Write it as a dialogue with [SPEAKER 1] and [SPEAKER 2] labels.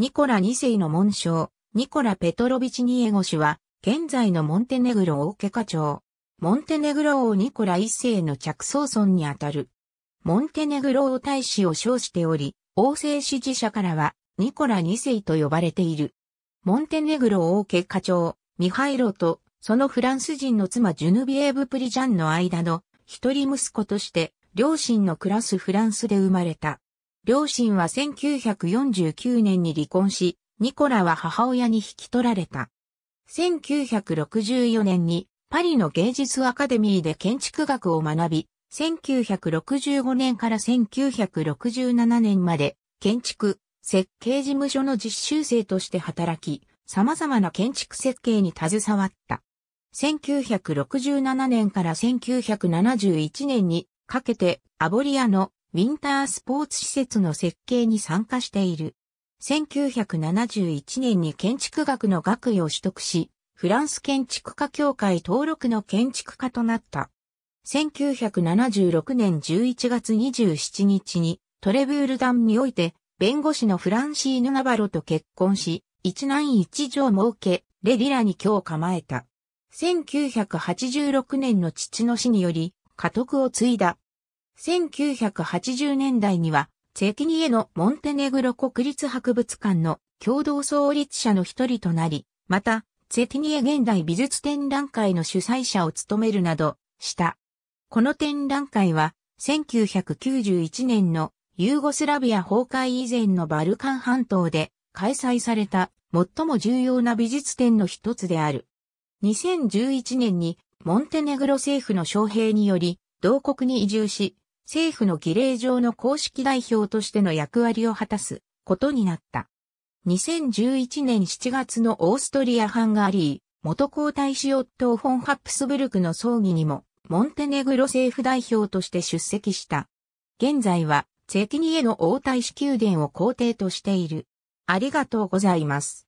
[SPEAKER 1] ニコラ2世の紋章、ニコラ・ペトロビチニエゴ氏は、現在のモンテネグロ王家課長。モンテネグロ王ニコラ1世の着想村にあたる。モンテネグロ王大使を称しており、王政支持者からは、ニコラ2世と呼ばれている。モンテネグロ王家課長、ミハイロと、そのフランス人の妻ジュヌビエーブ・プリジャンの間の、一人息子として、両親の暮らすフランスで生まれた。両親は1949年に離婚し、ニコラは母親に引き取られた。1964年にパリの芸術アカデミーで建築学を学び、1965年から1967年まで建築、設計事務所の実習生として働き、様々な建築設計に携わった。1967年から1971年にかけてアボリアのウィンタースポーツ施設の設計に参加している。1971年に建築学の学位を取得し、フランス建築家協会登録の建築家となった。1976年11月27日にトレブールダンにおいて弁護士のフランシーヌ・ナバロと結婚し、一男一女を設け、レリラに今日構えた。1986年の父の死により、家督を継いだ1980年代には、セキニエのモンテネグロ国立博物館の共同創立者の一人となり、また、セキニエ現代美術展覧会の主催者を務めるなど、した。この展覧会は、1991年のユーゴスラビア崩壊以前のバルカン半島で開催された最も重要な美術展の一つである。2011年にモンテネグロ政府の招聘により同国に移住し、政府の儀礼上の公式代表としての役割を果たすことになった。2011年7月のオーストリア・ハンガリー、元皇太子オットー・フォン・ハプスブルクの葬儀にも、モンテネグロ政府代表として出席した。現在は、責任へニエの王太子宮殿を皇帝としている。ありがとうございます。